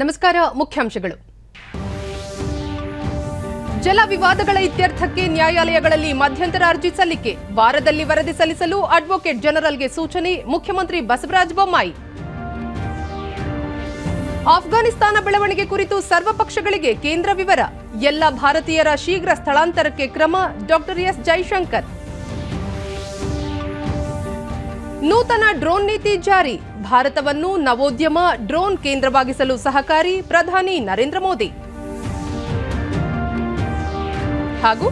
ನಮಸ್ಕಾರ ಮುಖ್ಯಾಂಶಗಳು ಜಲ ವಿವಾದಗಳ ಇತ್ಯರ್ಥಕ್ಕೆ ನ್ಯಾಯಾಲಯಗಳಲ್ಲಿ ಮಧ್ಯಂತರ ಅರ್ಜಿ ಸಲ್ಲಿಕೆ ವಾರದಲ್ಲಿ ವರದಿ ಸಲ್ಲಿಸಲು ಅಡ್ವೊಕೇಟ್ ಜನರಲ್ಗೆ ಸೂಚನೆ ಮುಖ್ಯಮಂತ್ರಿ ಬಸವರಾಜ ಬೊಮ್ಮಾಯಿ ಆಫ್ಘಾನಿಸ್ತಾನ ಬೆಳವಣಿಗೆ ಕುರಿತು ಸರ್ವಪಕ್ಷಗಳಿಗೆ ಕೇಂದ್ರ ವಿವರ ಎಲ್ಲ ಭಾರತೀಯರ ಶೀಘ್ರ ಸ್ಥಳಾಂತರಕ್ಕೆ ಕ್ರಮ ಡಾಕ್ಟರ್ ಎಸ್ ಜೈಶಂಕರ್ ನೂತನ ಡ್ರೋನ್ ನೀತಿ ಜಾರಿ ಭಾರತವನ್ನು ನವೋದ್ಯಮ ಡ್ರೋನ್ ಕೇಂದ್ರವಾಗಿಸಲು ಸಹಕಾರಿ ಪ್ರಧಾನಿ ನರೇಂದ್ರ ಮೋದಿ ಹಾಗೂ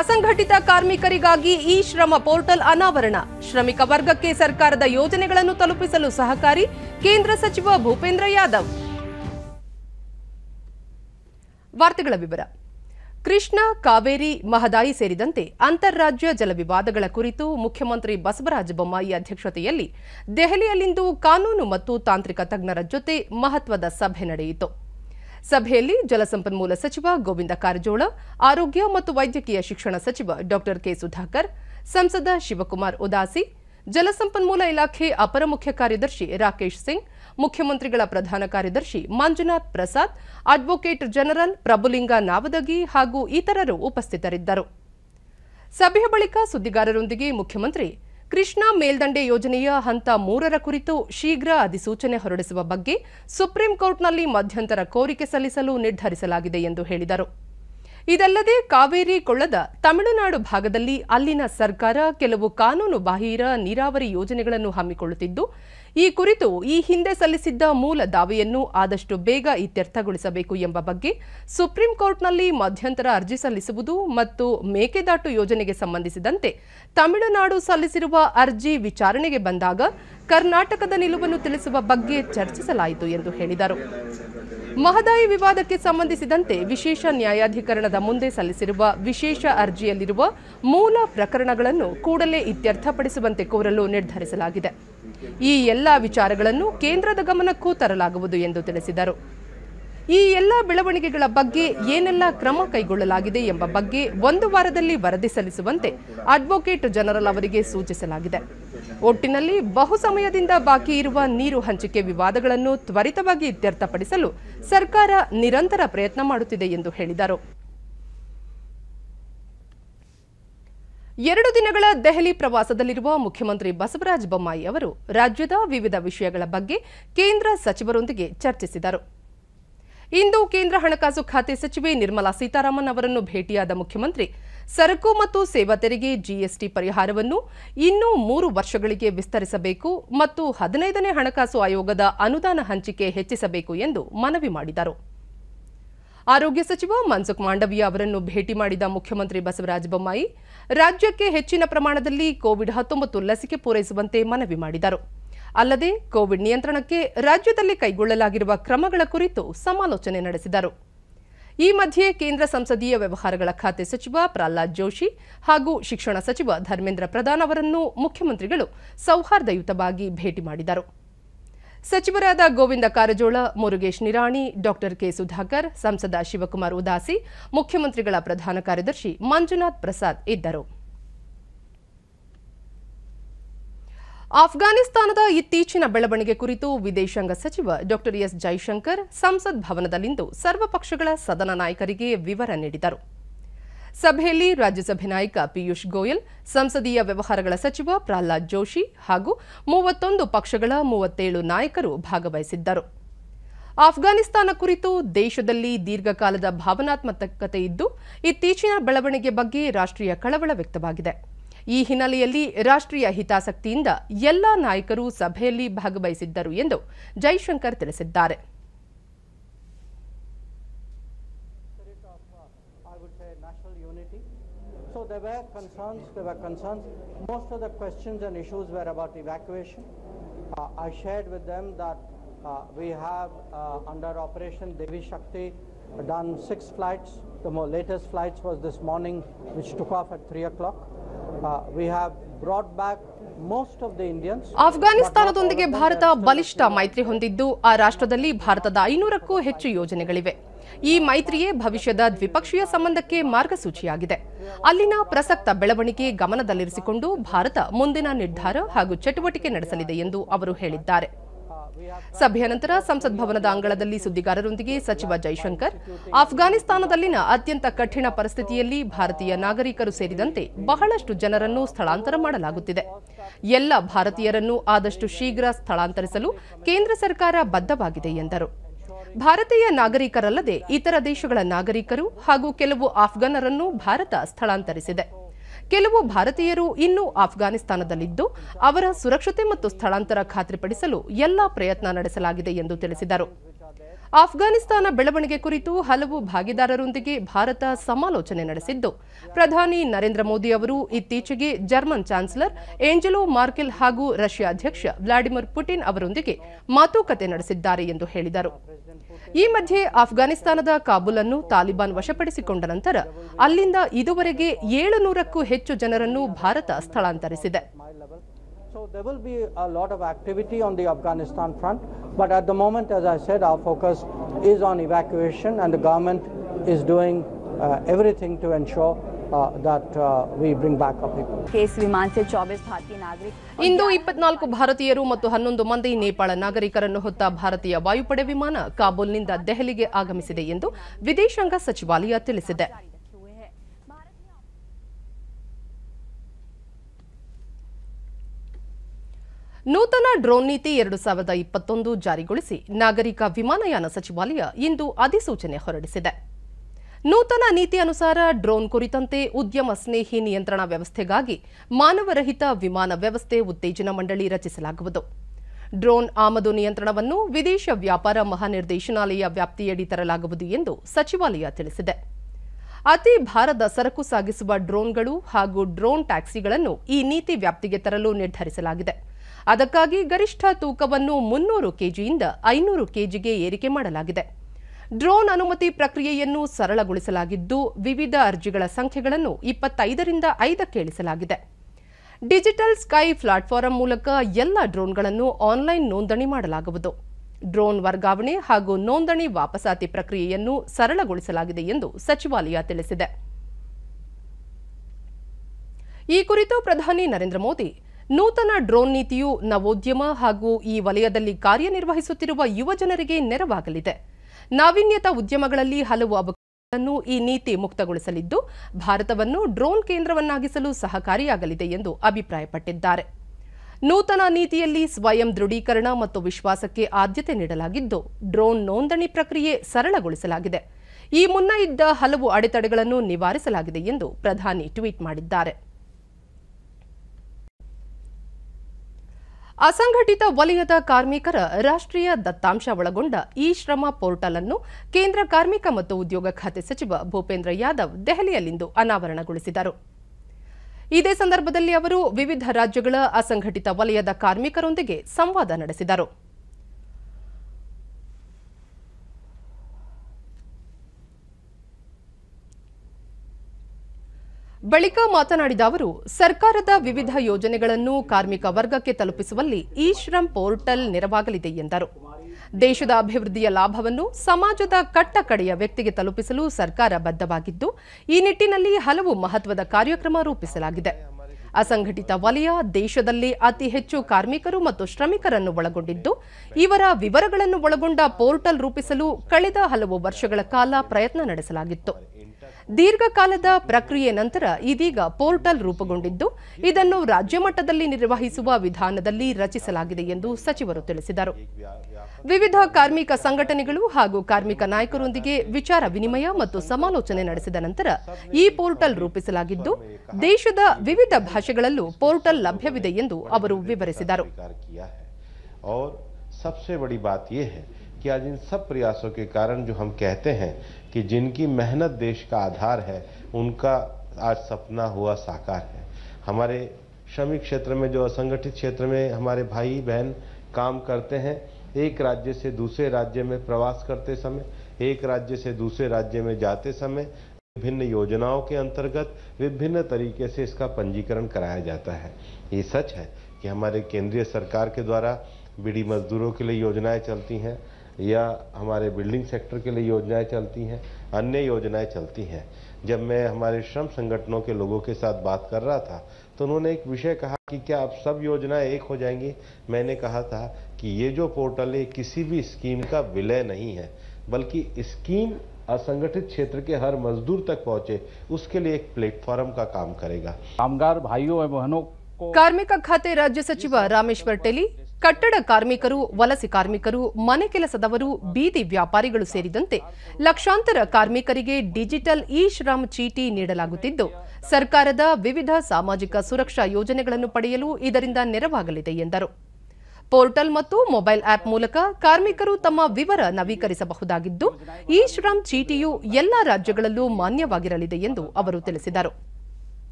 ಅಸಂಘಟಿತ ಕಾರ್ಮಿಕರಿಗಾಗಿ ಈ ಶ್ರಮ ಪೋರ್ಟಲ್ ಅನಾವರಣ ಶ್ರಮಿಕ ವರ್ಗಕ್ಕೆ ಸರ್ಕಾರದ ಯೋಜನೆಗಳನ್ನು ತಲುಪಿಸಲು ಸಹಕಾರಿ ಕೇಂದ್ರ ಸಚಿವ ಭೂಪೇಂದ್ರ ಯಾದವ್ ವಾರ್ತೆಗಳ ವಿವರ ಕೃಷ್ಣ ಕಾವೇರಿ ಮಹದಾಯಿ ಸೇರಿದಂತೆ ಅಂತಾರಾಜ್ಯ ಜಲವಿವಾದಗಳ ಕುರಿತು ಮುಖ್ಯಮಂತ್ರಿ ಬಸವರಾಜ ಬೊಮ್ಮಾಯಿ ಅಧ್ಯಕ್ಷತೆಯಲ್ಲಿ ದೆಹಲಿಯಲ್ಲಿಂದು ಕಾನೂನು ಮತ್ತು ತಾಂತ್ರಿಕ ತಜ್ಞರ ಜೊತೆ ಮಹತ್ವದ ಸಭೆ ನಡೆಯಿತು ಸಭೆಯಲ್ಲಿ ಜಲಸಂಪನ್ಮೂಲ ಸಚಿವ ಗೋವಿಂದ ಕಾರಜೋಳ ಆರೋಗ್ಯ ಮತ್ತು ವೈದ್ಯಕೀಯ ಶಿಕ್ಷಣ ಸಚಿವ ಡಾಕ್ಟರ್ ಕೆ ಸುಧಾಕರ್ ಸಂಸದ ಶಿವಕುಮಾರ್ ಉದಾಸಿ ಜಲಸಂಪನ್ಮೂಲ ಇಲಾಖೆ ಅಪರ ಮುಖ್ಯ ಕಾರ್ಯದರ್ಶಿ ರಾಕೇಶ್ ಸಿಂಗ್ ಮುಖ್ಯಮಂತ್ರಿಗಳ ಪ್ರಧಾನ ಕಾರ್ಯದರ್ಶಿ ಮಂಜುನಾಥ್ ಪ್ರಸಾದ್ ಅಡ್ವೊಕೇಟ್ ಜನರಲ್ ಪ್ರಭುಲಿಂಗ ನಾವದಗಿ ಹಾಗೂ ಇತರರು ಉಪಸ್ಥಿತರಿದ್ದರು ಸಭೆಯ ಬಳಿಕ ಸುದ್ದಿಗಾರರೊಂದಿಗೆ ಮುಖ್ಯಮಂತ್ರಿ ಕೃಷ್ಣಾ ಮೇಲ್ದಂಡೆ ಯೋಜನೆಯ ಹಂತ ಮೂರರ ಕುರಿತು ಶೀಘ್ರ ಅಧಿಸೂಚನೆ ಹೊರಡಿಸುವ ಬಗ್ಗೆ ಸುಪ್ರೀಂ ಕೋರ್ಟ್ನಲ್ಲಿ ಮಧ್ಯಂತರ ಕೋರಿಕೆ ಸಲ್ಲಿಸಲು ನಿರ್ಧರಿಸಲಾಗಿದೆ ಎಂದು ಹೇಳಿದರು ಇದಲ್ಲದೆ ಕಾವೇರಿ ಕೊಳ್ಳದ ತಮಿಳುನಾಡು ಭಾಗದಲ್ಲಿ ಅಲ್ಲಿನ ಸರ್ಕಾರ ಕೆಲವು ಕಾನೂನು ಬಾಹಿರ ನೀರಾವರಿ ಯೋಜನೆಗಳನ್ನು ಹಮ್ಮಿಕೊಳ್ಳುತ್ತಿದ್ದು ಈ ಕುರಿತು ಈ ಹಿಂದೆ ಸಲ್ಲಿಸಿದ್ದ ಮೂಲ ದಾವೆಯನ್ನು ಆದಷ್ಟು ಬೇಗ ಇತ್ಯರ್ಥಗೊಳಿಸಬೇಕು ಎಂಬ ಬಗ್ಗೆ ಸುಪ್ರೀಂ ಕೋರ್ಟ್ನಲ್ಲಿ ಮಧ್ಯಂತರ ಅರ್ಜಿ ಸಲ್ಲಿಸುವುದು ಮತ್ತು ಮೇಕೆದಾಟು ಯೋಜನೆಗೆ ಸಂಬಂಧಿಸಿದಂತೆ ತಮಿಳುನಾಡು ಸಲ್ಲಿಸಿರುವ ಅರ್ಜಿ ವಿಚಾರಣೆಗೆ ಬಂದಾಗ ಕರ್ನಾಟಕದ ನಿಲುವನ್ನು ತಿಳಿಸುವ ಬಗ್ಗೆ ಚರ್ಚಿಸಲಾಯಿತು ಎಂದು ಹೇಳಿದರು ಮಹದಾಯಿ ವಿವಾದಕ್ಕೆ ಸಂಬಂಧಿಸಿದಂತೆ ವಿಶೇಷ ನ್ಯಾಯಾಧಿಕರಣದ ಮುಂದೆ ಸಲ್ಲಿಸಿರುವ ವಿಶೇಷ ಅರ್ಜಿಯಲ್ಲಿರುವ ಮೂಲ ಪ್ರಕರಣಗಳನ್ನು ಕೂಡಲೇ ಇತ್ಯರ್ಥಪಡಿಸುವಂತೆ ಕೋರಲು ನಿರ್ಧರಿಸಲಾಗಿದೆ ಈ ಎಲ್ಲ ವಿಚಾರಗಳನ್ನು ಕೇಂದ್ರದ ಗಮನಕ್ಕೂ ತರಲಾಗುವುದು ಎಂದು ತಿಳಿಸಿದರು ಈ ಎಲ್ಲ ಬೆಳವಣಿಗೆಗಳ ಬಗ್ಗೆ ಏನೆಲ್ಲ ಕ್ರಮ ಕೈಗೊಳ್ಳಲಾಗಿದೆ ಎಂಬ ಬಗ್ಗೆ ಒಂದು ವಾರದಲ್ಲಿ ವರದಿ ಸಲ್ಲಿಸುವಂತೆ ಅಡ್ವೊಕೇಟ್ ಜನರಲ್ ಅವರಿಗೆ ಸೂಚಿಸಲಾಗಿದೆ ಒಟ್ಟಿನಲ್ಲಿ ಬಹು ಸಮಯದಿಂದ ಬಾಕಿ ಇರುವ ನೀರು ಹಂಚಿಕೆ ವಿವಾದಗಳನ್ನು ತ್ವರಿತವಾಗಿ ಇತ್ಯರ್ಥಪಡಿಸಲು ಸರ್ಕಾರ ನಿರಂತರ ಪ್ರಯತ್ನ ಮಾಡುತ್ತಿದೆ ಎಂದು ಹೇಳಿದರು ಎರಡು ದಿನಗಳ ದೆಹಲಿ ಪ್ರವಾಸದಲ್ಲಿರುವ ಮುಖ್ಯಮಂತ್ರಿ ಬಸವರಾಜ ಬೊಮ್ಮಾಯಿ ಅವರು ರಾಜ್ಯದ ವಿವಿಧ ವಿಷಯಗಳ ಬಗ್ಗೆ ಕೇಂದ್ರ ಸಚಿವರೊಂದಿಗೆ ಚರ್ಚಿಸಿದರು ಇಂದು ಕೇಂದ್ರ ಹಣಕಾಸು ಖಾತೆ ಸಚಿವೆ ನಿರ್ಮಲಾ ಸೀತಾರಾಮನ್ ಅವರನ್ನು ಭೇಟಿಯಾದ ಮುಖ್ಯಮಂತ್ರಿ ಸರಕು ಮತ್ತು ಸೇವಾ ತೆರಿಗೆ ಜಿಎಸ್ಟಿ ಪರಿಹಾರವನ್ನು ಇನ್ನೂ ಮೂರು ವರ್ಷಗಳಿಗೆ ವಿಸ್ತರಿಸಬೇಕು ಮತ್ತು ಹದಿನೈದನೇ ಹಣಕಾಸು ಆಯೋಗದ ಅನುದಾನ ಹಂಚಿಕೆ ಹೆಚ್ಚಿಸಬೇಕು ಎಂದು ಮನವಿ ಮಾಡಿದರು ಆರೋಗ್ಯ ಸಚಿವ ಮನ್ಸುಖ್ ಮಾಂಡವಿಯ ಅವರನ್ನು ಭೇಟಿ ಮಾಡಿದ ಮುಖ್ಯಮಂತ್ರಿ ಬಸವರಾಜ ಬೊಮ್ಮಾಯಿ ರಾಜ್ಯಕ್ಕೆ ಹೆಚ್ಚಿನ ಪ್ರಮಾಣದಲ್ಲಿ ಕೋವಿಡ್ ಹತ್ತೊಂಬತ್ತು ಲಸಿಕೆ ಪೂರೈಸುವಂತೆ ಮನವಿ ಮಾಡಿದರು ಅಲ್ಲದೆ ಕೋವಿಡ್ ನಿಯಂತ್ರಣಕ್ಕೆ ರಾಜ್ಯದಲ್ಲಿ ಕೈಗೊಳ್ಳಲಾಗಿರುವ ಕ್ರಮಗಳ ಕುರಿತು ಸಮಾಲೋಚನೆ ನಡೆಸಿದರು ಈ ಮಧ್ಯೆ ಕೇಂದ್ರ ಸಂಸದೀಯ ವ್ಯವಹಾರಗಳ ಖಾತೆ ಸಚಿವ ಪ್ರಹ್ಲಾದ್ ಜೋಶಿ ಹಾಗೂ ಶಿಕ್ಷಣ ಸಚಿವ ಧರ್ಮೇಂದ್ರ ಪ್ರಧಾನ್ ಅವರನ್ನು ಮುಖ್ಯಮಂತ್ರಿಗಳು ಸೌಹಾರ್ದಯುತವಾಗಿ ಭೇಟಿ ಮಾಡಿದರು ಸಚಿವರಾದ ಗೋವಿಂದ ಕಾರಜೋಳ ಮುರುಗೇಶ್ ನಿರಾಣಿ ಡಾಕ್ಟರ್ ಕೆ ಸುಧಾಕರ್ ಸಂಸದ ಶಿವಕುಮಾರ್ ಉದಾಸಿ ಮುಖ್ಯಮಂತ್ರಿಗಳ ಪ್ರಧಾನ ಕಾರ್ಯದರ್ಶಿ ಮಂಜುನಾಥ್ ಪ್ರಸಾದ್ ಇದ್ದರು ಆಫ್ಘಾನಿಸ್ತಾನದ ಇತ್ತೀಚಿನ ಬೆಳವಣಿಗೆ ಕುರಿತು ವಿದೇಶಾಂಗ ಸಚಿವ ಡಾಕ್ಟರ್ ಎಸ್ ಜೈಶಂಕರ್ ಸಂಸತ್ ಭವನದಲ್ಲಿಂದು ಸರ್ವಪಕ್ಷಗಳ ಸದನ ನಾಯಕರಿಗೆ ವಿವರ ನೀಡಿದರು ಸಭೆಯಲ್ಲಿ ರಾಜ್ಯಸಭೆ ನಾಯಕ ಪಿಯೂಷ್ ಗೋಯಲ್ ಸಂಸದೀಯ ವ್ಯವಹಾರಗಳ ಸಚಿವ ಪ್ರಹ್ಲಾದ್ ಜೋಶಿ ಹಾಗೂ ಮೂವತ್ತೊಂದು ಪಕ್ಷಗಳ ಮೂವತ್ತೇಳು ನಾಯಕರು ಭಾಗವಹಿಸಿದ್ದರು ಆಫ್ಘಾನಿಸ್ತಾನ ಕುರಿತು ದೇಶದಲ್ಲಿ ದೀರ್ಘಕಾಲದ ಭಾವನಾತ್ಮಕತೆ ಇದ್ದು ಇತ್ತೀಚಿನ ಬೆಳವಣಿಗೆ ಬಗ್ಗೆ ರಾಷ್ಟ್ರೀಯ ಕಳವಳ ವ್ಯಕ್ತವಾಗಿದೆ ಈ ಹಿನ್ನೆಲೆಯಲ್ಲಿ ರಾಷ್ಟ್ರೀಯ ಹಿತಾಸಕ್ತಿಯಿಂದ ಎಲ್ಲ ನಾಯಕರು ಸಭೆಯಲ್ಲಿ ಭಾಗವಹಿಸಿದ್ದರು ಎಂದು ಜೈಶಂಕರ್ ತಿಳಿಸಿದ್ದಾರೆ Uh, I shared with them that uh, uh, done six flights. The latest flights was this morning, which took off at 3 o'clock. Uh, we have brought back ಆಫ್ಘಾನಿಸ್ತಾನದೊಂದಿಗೆ Bharat ಬಲಿಷ್ಠ ಮೈತ್ರಿ ಹೊಂದಿದ್ದು ಆ ರಾಷ್ಟ್ರದಲ್ಲಿ ಭಾರತದ ಐನೂರಕ್ಕೂ ಹೆಚ್ಚು ಯೋಜನೆಗಳಿವೆ ಈ ಮೈತ್ರಿಯೇ ಭವಿಷ್ಯದ ದ್ವಿಪಕ್ಷೀಯ ಸಂಬಂಧಕ್ಕೆ ಮಾರ್ಗಸೂಚಿಯಾಗಿದೆ ಅಲ್ಲಿನ ಪ್ರಸಕ್ತ ಬೆಳವಣಿಗೆ ಗಮನದಲ್ಲಿರಿಸಿಕೊಂಡು ಭಾರತ ಮುಂದಿನ ನಿರ್ಧಾರ ಹಾಗೂ ಚಟುವಟಿಕೆ ನಡೆಸಲಿದೆ ಎಂದು ಅವರು ಹೇಳಿದ್ದಾರೆ ಸಭೆಯ ನಂತರ ಸಂಸತ್ ಭವನದ ಅಂಗಳದಲ್ಲಿ ಸುದ್ದಿಗಾರರೊಂದಿಗೆ ಸಚಿವ ಜೈಶಂಕರ್ ಆಫ್ಘಾನಿಸ್ತಾನದಲ್ಲಿನ ಅತ್ಯಂತ ಕಠಿಣ ಪರಿಸ್ಥಿತಿಯಲ್ಲಿ ಭಾರತೀಯ ನಾಗರಿಕರು ಸೇರಿದಂತೆ ಬಹಳಷ್ಟು ಜನರನ್ನು ಸ್ಥಳಾಂತರ ಮಾಡಲಾಗುತ್ತಿದೆ ಎಲ್ಲ ಭಾರತೀಯರನ್ನು ಆದಷ್ಟು ಶೀಘ್ರ ಸ್ಥಳಾಂತರಿಸಲು ಕೇಂದ್ರ ಸರ್ಕಾರ ಬದ್ಧವಾಗಿದೆ ಎಂದರು ಭಾರತೀಯ ನಾಗರಿಕರಲ್ಲದೆ ಇತರ ದೇಶಗಳ ನಾಗರಿಕರು ಹಾಗೂ ಕೆಲವು ಆಫ್ಘಾನರನ್ನು ಭಾರತ ಸ್ಥಳಾಂತರಿಸಿದೆ ಕೆಲವು ಭಾರತೀಯರು ಇನ್ನೂ ಆಫ್ಘಾನಿಸ್ತಾನದಲ್ಲಿದ್ದು ಅವರ ಸುರಕ್ಷತೆ ಮತ್ತು ಸ್ಥಳಾಂತರ ಖಾತ್ರಿಪಡಿಸಲು ಎಲ್ಲಾ ಪ್ರಯತ್ನ ನಡೆಸಲಾಗಿದೆ ಎಂದು ತಿಳಿಸಿದರು ಆಫ್ಘಾನಿಸ್ತಾನ ಬೆಳವಣಿಗೆ ಕುರಿತು ಹಲವು ಭಾಗಿದಾರರೊಂದಿಗೆ ಭಾರತ ಸಮಾಲೋಚನೆ ನಡೆಸಿದ್ದು ಪ್ರಧಾನಿ ನರೇಂದ್ರ ಮೋದಿ ಅವರು ಇತ್ತೀಚೆಗೆ ಜರ್ಮನ್ ಚಾನ್ಸಲರ್ ಏಂಜಲೋ ಮಾರ್ಕೆಲ್ ಹಾಗೂ ರಷ್ಯಾ ಅಧ್ಯಕ್ಷ ವ್ಲಾಡಿಮಿರ್ ಪುಟಿನ್ ಅವರೊಂದಿಗೆ ಮಾತುಕತೆ ನಡೆಸಿದ್ದಾರೆ ಎಂದು ಹೇಳಿದರು ಈ ಮಧ್ಯೆ ಆಫ್ಘಾನಿಸ್ತಾನದ ಕಾಬೂಲ್ ಅನ್ನು ತಾಲಿಬಾನ್ ವಶಪಡಿಸಿಕೊಂಡ ನಂತರ ಅಲ್ಲಿಂದ ಇದುವರೆಗೆ ಏಳು ನೂರಕ್ಕೂ ಹೆಚ್ಚು ಜನರನ್ನು Bharat ಸ್ಥಳಾಂತರಿಸಿದೆ So there will be a lot of activity on the Afghanistan front, but at the moment, as I said, our focus is on evacuation, and the government is doing uh, everything to ensure ಇಂದು ಇಪ್ಪತ್ನಾಲ್ಕು ಭಾರತೀಯರು ಮತ್ತು ಹನ್ನೊಂದು ಮಂದಿ ನೇಪಾಳ ನಾಗರಿಕರನ್ನು ಹೊತ್ತ ಭಾರತೀಯ ವಾಯುಪಡೆ ವಿಮಾನ ಕಾಬೂಲ್ನಿಂದ ದೆಹಲಿಗೆ ಆಗಮಿಸಿದೆ ಎಂದು ವಿದೇಶಾಂಗ ಸಚಿವಾಲಯ ತಿಳಿಸಿದೆ ನೂತನ ಡ್ರೋನ್ ನೀತಿ ಎರಡು ಸಾವಿರದ ಇಪ್ಪತ್ತೊಂದು ಜಾರಿಗೊಳಿಸಿ ನಾಗರಿಕ ವಿಮಾನಯಾನ ಸಚಿವಾಲಯ ಇಂದು ಅಧಿಸೂಚನೆ ಹೊರಡಿಸಿದೆ ನೂತನ ನೀತಿ ಅನುಸಾರ ಡ್ರೋನ್ ಕುರಿತಂತೆ ಉದ್ಯಮ ಸ್ನೇಹಿ ನಿಯಂತ್ರಣ ವ್ಯವಸ್ಥೆಗಾಗಿ ಮಾನವರಹಿತ ವಿಮಾನ ವ್ಯವಸ್ಥೆ ಉತ್ತೇಜನ ಮಂಡಳಿ ರಚಿಸಲಾಗುವುದು ಡ್ರೋನ್ ಆಮದು ನಿಯಂತ್ರಣವನ್ನು ವಿದೇಶ ವ್ಯಾಪಾರ ಮಹಾನಿರ್ದೇಶನಾಲಯ ವ್ಯಾಪ್ತಿಯಡಿ ತರಲಾಗುವುದು ಎಂದು ಸಚಿವಾಲಯ ತಿಳಿಸಿದೆ ಅತಿ ಭಾರದ ಸರಕು ಸಾಗಿಸುವ ಡ್ರೋನ್ಗಳು ಹಾಗೂ ಡ್ರೋನ್ ಟ್ಯಾಕ್ಸಿಗಳನ್ನು ಈ ನೀತಿ ವ್ಯಾಪ್ತಿಗೆ ತರಲು ನಿರ್ಧರಿಸಲಾಗಿದೆ ಅದಕ್ಕಾಗಿ ಗರಿಷ್ಠ ತೂಕವನ್ನು ಮುನ್ನೂರು ಕೆಜಿಯಿಂದ ಐನೂರು ಕೆಜಿಗೆ ಏರಿಕೆ ಮಾಡಲಾಗಿದೆ ಡ್ರೋನ್ ಅನುಮತಿ ಪ್ರಕ್ರಿಯೆಯನ್ನು ಸರಳಗೊಳಿಸಲಾಗಿದ್ದು ವಿವಿಧ ಅರ್ಜಿಗಳ ಸಂಖ್ಯೆಗಳನ್ನು ಇಪ್ಪತ್ತೈದರಿಂದ ಐದಕ್ಕೆ ಇಳಿಸಲಾಗಿದೆ ಡಿಜಿಟಲ್ ಸ್ಕೈ ಪ್ಲಾಟ್ಫಾರಂ ಮೂಲಕ ಎಲ್ಲ ಡ್ರೋನ್ಗಳನ್ನು ಆನ್ಲೈನ್ ನೋಂದಣಿ ಮಾಡಲಾಗುವುದು ಡ್ರೋನ್ ವರ್ಗಾವಣೆ ಹಾಗೂ ನೋಂದಣಿ ವಾಪಸಾತಿ ಪ್ರಕ್ರಿಯೆಯನ್ನು ಸರಳಗೊಳಿಸಲಾಗಿದೆ ಎಂದು ಸಚಿವಾಲಯ ತಿಳಿಸಿದೆ ಈ ಕುರಿತು ಪ್ರಧಾನಿ ನರೇಂದ್ರ ಮೋದಿ ನೂತನ ಡ್ರೋನ್ ನೀತಿಯು ನವೋದ್ಯಮ ಹಾಗೂ ಈ ವಲಯದಲ್ಲಿ ಕಾರ್ಯನಿರ್ವಹಿಸುತ್ತಿರುವ ಯುವಜನರಿಗೆ ನೆರವಾಗಲಿದೆ ನಾವೀನ್ಯತಾ ಉದ್ಯಮಗಳಲ್ಲಿ ಹಲವು ಅವಕಾಶಗಳನ್ನು ಈ ನೀತಿ ಮುಕ್ತಗೊಳಿಸಲಿದ್ದು ಭಾರತವನ್ನು ಡ್ರೋನ್ ಕೇಂದ್ರವನ್ನಾಗಿಸಲು ಸಹಕಾರಿಯಾಗಲಿದೆ ಎಂದು ಅಭಿಪ್ರಾಯಪಟ್ಟಿದ್ದಾರೆ ನೂತನ ನೀತಿಯಲ್ಲಿ ಸ್ವಯಂ ದೃಢೀಕರಣ ಮತ್ತು ವಿಶ್ವಾಸಕ್ಕೆ ಆದ್ಯತೆ ನೀಡಲಾಗಿದ್ದು ಡ್ರೋನ್ ನೋಂದಣಿ ಪ್ರಕ್ರಿಯೆ ಸರಳಗೊಳಿಸಲಾಗಿದೆ ಈ ಮುನ್ನ ಇದ್ದ ಹಲವು ಅಡೆತಡೆಗಳನ್ನು ನಿವಾರಿಸಲಾಗಿದೆ ಎಂದು ಪ್ರಧಾನಿ ಟ್ವೀಟ್ ಮಾಡಿದ್ದಾರೆ ಅಸಂಘಟಿತ ವಲಯದ ಕಾರ್ಮಿಕರ ರಾಷ್ಟ್ರೀಯ ದತ್ತಾಂಶ ಒಳಗೊಂಡ ಇ ಶ್ರಮ ಪೋರ್ಟಲ್ ಅನ್ನು ಕೇಂದ್ರ ಕಾರ್ಮಿಕ ಮತ್ತು ಉದ್ಯೋಗ ಖಾತೆ ಸಚಿವ ಭೂಪೇಂದ್ರ ಯಾದವ್ ದೆಹಲಿಯಲ್ಲಿಂದು ಅನಾವರಣಗೊಳಿಸಿದರು ಇದೇ ಸಂದರ್ಭದಲ್ಲಿ ಅವರು ವಿವಿಧ ರಾಜ್ಯಗಳ ಅಸಂಘಟಿತ ವಲಯದ ಕಾರ್ಮಿಕರೊಂದಿಗೆ ಸಂವಾದ ನಡೆಸಿದರು ಬಳಿಕ ಮಾತನಾಡಿದ ಅವರು ಸರ್ಕಾರದ ವಿವಿಧ ಯೋಜನೆಗಳನ್ನು ಕಾರ್ಮಿಕ ವರ್ಗಕ್ಕೆ ತಲುಪಿಸುವಲ್ಲಿ ಇ ಶ್ರಮ್ ಪೋರ್ಟಲ್ ನೆರವಾಗಲಿದೆ ಎಂದರು ದೇಶದ ಅಭಿವೃದ್ಧಿಯ ಲಾಭವನ್ನು ಸಮಾಜದ ಕಟ್ಟಕಡೆಯ ವ್ಯಕ್ತಿಗೆ ತಲುಪಿಸಲು ಸರ್ಕಾರ ಬದ್ಧವಾಗಿದ್ದು ಈ ನಿಟ್ಟಿನಲ್ಲಿ ಹಲವು ಮಹತ್ವದ ಕಾರ್ಯಕ್ರಮ ರೂಪಿಸಲಾಗಿದೆ ಅಸಂಘಟಿತ ವಲಯ ದೇಶದಲ್ಲಿ ಅತಿ ಹೆಚ್ಚು ಕಾರ್ಮಿಕರು ಮತ್ತು ಶ್ರಮಿಕರನ್ನು ಒಳಗೊಂಡಿದ್ದು ಇವರ ವಿವರಗಳನ್ನು ಒಳಗೊಂಡ ಪೋರ್ಟಲ್ ರೂಪಿಸಲು ಕಳೆದ ಹಲವು ವರ್ಷಗಳ ಕಾಲ ಪ್ರಯತ್ನ ನಡೆಸಲಾಗಿತ್ತು ದೀರ್ಘಕಾಲದ ಪ್ರಕ್ರಿಯೆ ನಂತರ ಇದೀಗ ಪೋರ್ಟಲ್ ರೂಪುಗೊಂಡಿದ್ದು ಇದನ್ನು ರಾಜ್ಯ ಮಟ್ಟದಲ್ಲಿ ನಿರ್ವಹಿಸುವ ವಿಧಾನದಲ್ಲಿ ರಚಿಸಲಾಗಿದೆ ಎಂದು ಸಚಿವರು ತಿಳಿಸಿದರು ವಿವಿಧ ಕಾರ್ಮಿಕ ಸಂಘಟನೆಗಳು ಹಾಗೂ ಕಾರ್ಮಿಕ ನಾಯಕರೊಂದಿಗೆ ವಿಚಾರ ವಿನಿಮಯ ಮತ್ತು ಸಮಾಲೋಚನೆ ನಡೆಸಿದ ನಂತರ ಈ ಪೋರ್ಟಲ್ ರೂಪಿಸಲಾಗಿದ್ದು ದೇಶದ ವಿವಿಧ ಭಾಷೆಗಳಲ್ಲೂ ಪೋರ್ಟಲ್ ಲಭ್ಯವಿದೆ ಎಂದು ಅವರು ವಿವರಿಸಿದರು और सबसे बड़ी बात यह है कि आज इन सब प्रयासों के कारण जो हम कहते हैं कि जिनकी मेहनत देश का आधार है उनका आज सपना हुआ साकार है हमारे श्रमिक क्षेत्र में जो असंगठित क्षेत्र में हमारे भाई बहन काम करते हैं एक राज्य से दूसरे राज्य में प्रवास करते समय एक राज्य से दूसरे राज्य में जाते समय विभिन्न योजनाओं के अंतर्गत विभिन्न तरीके से इसका पंजीकरण कराया जाता है ये सच है कि हमारे केंद्रीय सरकार के द्वारा बीड़ी मजदूरों के लिए योजनाएं चलती हैं या हमारे बिल्डिंग सेक्टर के लिए योजनाएं चलती हैं अन्य योजनाएं चलती हैं जब मैं हमारे श्रम संगठनों के लोगों के साथ बात कर रहा था तो उन्होंने एक विषय कहा कि क्या अब सब योजनाएं एक हो जाएंगी मैंने कहा था कि ये जो पोर्टल है किसी भी स्कीम का विलय नहीं है बल्कि स्कीम असंगठित क्षेत्र के हर मजदूर तक पहुंचे उसके लिए एक प्लेटफॉर्म का काम करेगा कामगार भाइयों और बहनों कार्मिक खाते राज्य सचिव रामेश्वर टेली ಕಟ್ಟಡ ಕಾರ್ಮಿಕರು ವಲಸೆ ಕಾರ್ಮಿಕರು ಮನೆ ಕೆಲಸದವರು ಬೀದಿ ವ್ಯಾಪಾರಿಗಳು ಸೇರಿದಂತೆ ಲಕ್ಷಾಂತರ ಕಾರ್ಮಿಕರಿಗೆ ಡಿಜಿಟಲ್ ಇ ಶ್ರಮ್ ಚೀಟಿ ನೀಡಲಾಗುತ್ತಿದ್ದು ಸರ್ಕಾರದ ವಿವಿಧ ಸಾಮಾಜಿಕ ಸುರಕ್ಷಾ ಯೋಜನೆಗಳನ್ನು ಪಡೆಯಲು ಇದರಿಂದ ನೆರವಾಗಲಿದೆ ಎಂದರು ಪೋರ್ಟಲ್ ಮತ್ತು ಮೊಬೈಲ್ ಆಪ್ ಮೂಲಕ ಕಾರ್ಮಿಕರು ತಮ್ಮ ವಿವರ ನವೀಕರಿಸಬಹುದಾಗಿದ್ದು ಇ ಶ್ರಮ್ ಚೀಟಿಯು ಎಲ್ಲಾ ರಾಜ್ಯಗಳಲ್ಲೂ ಮಾನ್ಯವಾಗಿರಲಿದೆ ಎಂದು ಅವರು ತಿಳಿಸಿದರು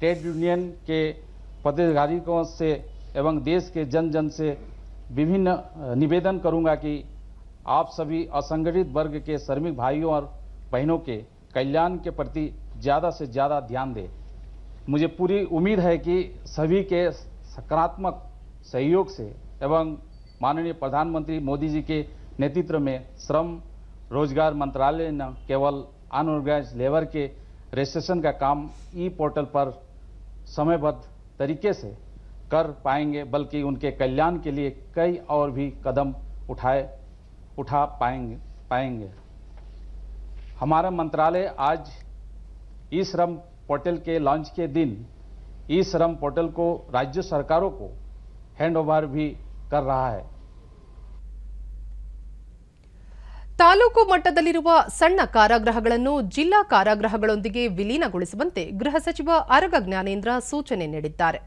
ट्रेड यूनियन के पदाधिकारियों से एवं देश के जन जन से विभिन्न निवेदन करूंगा कि आप सभी असंगठित वर्ग के श्रमिक भाइयों और बहनों के कल्याण के प्रति ज़्यादा से ज़्यादा ध्यान दें मुझे पूरी उम्मीद है कि सभी के सकारात्मक सहयोग से एवं माननीय प्रधानमंत्री मोदी जी के नेतृत्व में श्रम रोजगार मंत्रालय न केवल अनऑर्गेनाइज लेबर के रजिस्ट्रेशन का काम ई पोर्टल पर समयबद्ध तरीके से कर पाएंगे बल्कि उनके कल्याण के लिए कई और भी कदम उठाए उठा पाएंगे पाएंगे हमारा मंत्रालय आज ई श्रम पोर्टल के लॉन्च के दिन ई श्रम पोर्टल को राज्य सरकारों को हैंड ओवर भी कर रहा है ತಾಲೂಕು ಮಟ್ಟದಲ್ಲಿರುವ ಸಣ್ಣ ಕಾರಾಗೃಹಗಳನ್ನು ಜಿಲ್ಲಾ ಕಾರಾಗೃಹಗಳೊಂದಿಗೆ ವಿಲೀನಗೊಳಿಸುವಂತೆ ಗೃಹ ಸಚಿವ ಅರಗ ಜ್ಞಾನೇಂದ್ರ ಸೂಚನೆ ನೀಡಿದ್ದಾರೆ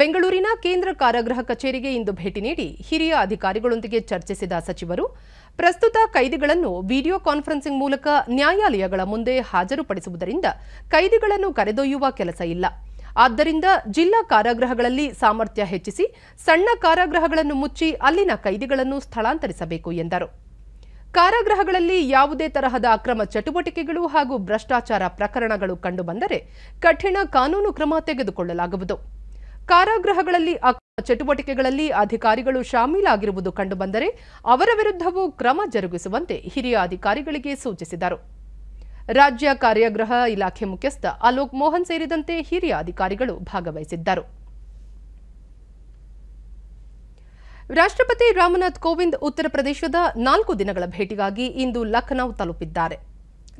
ಬೆಂಗಳೂರಿನ ಕೇಂದ್ರ ಕಾರಾಗೃಹ ಕಚೇರಿಗೆ ಇಂದು ಭೇಟಿ ನೀಡಿ ಹಿರಿಯ ಅಧಿಕಾರಿಗಳೊಂದಿಗೆ ಚರ್ಚಿಸಿದ ಸಚಿವರು ಪ್ರಸ್ತುತ ಕೈದಿಗಳನ್ನು ವಿಡಿಯೋ ಕಾನ್ಫರೆನ್ಸಿಂಗ್ ಮೂಲಕ ನ್ಯಾಯಾಲಯಗಳ ಮುಂದೆ ಹಾಜರುಪಡಿಸುವುದರಿಂದ ಕೈದಿಗಳನ್ನು ಕರೆದೊಯ್ಯುವ ಕೆಲಸ ಇಲ್ಲ ಆದ್ದರಿಂದ ಜಿಲ್ಲಾ ಕಾರಾಗೃಹಗಳಲ್ಲಿ ಸಾಮರ್ಥ್ಯ ಹೆಚ್ಚಿಸಿ ಸಣ್ಣ ಕಾರಾಗೃಹಗಳನ್ನು ಮುಚ್ಚಿ ಅಲ್ಲಿನ ಕೈದಿಗಳನ್ನು ಸ್ಥಳಾಂತರಿಸಬೇಕು ಎಂದರು ಕಾರಾಗೃಹಗಳಲ್ಲಿ ಯಾವುದೇ ತರಹದ ಅಕ್ರಮ ಚಟುವಟಿಕೆಗಳು ಹಾಗೂ ಭ್ರಷ್ಟಾಚಾರ ಪ್ರಕರಣಗಳು ಕಂಡುಬಂದರೆ ಕಠಿಣ ಕಾನೂನು ಕ್ರಮ ತೆಗೆದುಕೊಳ್ಳಲಾಗುವುದು ಕಾರಾಗೃಹಗಳಲ್ಲಿ ಅಕ್ರಮ ಚಟುವಟಿಕೆಗಳಲ್ಲಿ ಅಧಿಕಾರಿಗಳು ಶಾಮೀಲಾಗಿರುವುದು ಕಂಡುಬಂದರೆ ಅವರ ವಿರುದ್ಧವೂ ಕ್ರಮ ಜರುಗಿಸುವಂತೆ ಹಿರಿಯ ಅಧಿಕಾರಿಗಳಿಗೆ ಸೂಚಿಸಿದರು ರಾಜ್ಯ ಕಾರ್ಯಾಗೃಹ ಇಲಾಖೆ ಮುಖ್ಯಸ್ಥ ಅಲೋಕ್ ಮೋಹನ್ ಸೇರಿದಂತೆ ಹಿರಿಯ ಅಧಿಕಾರಿಗಳು ಭಾಗವಹಿಸಿದ್ದರು ರಾಷ್ಟ್ರಪತಿ ರಾಮನಾಥ್ ಕೋವಿಂದ್ ಉತ್ತರ ಪ್ರದೇಶದ ನಾಲ್ಕು ದಿನಗಳ ಭೇಟಿಗಾಗಿ ಇಂದು ಲಖನೌ ತಲುಪಿದ್ದಾರೆ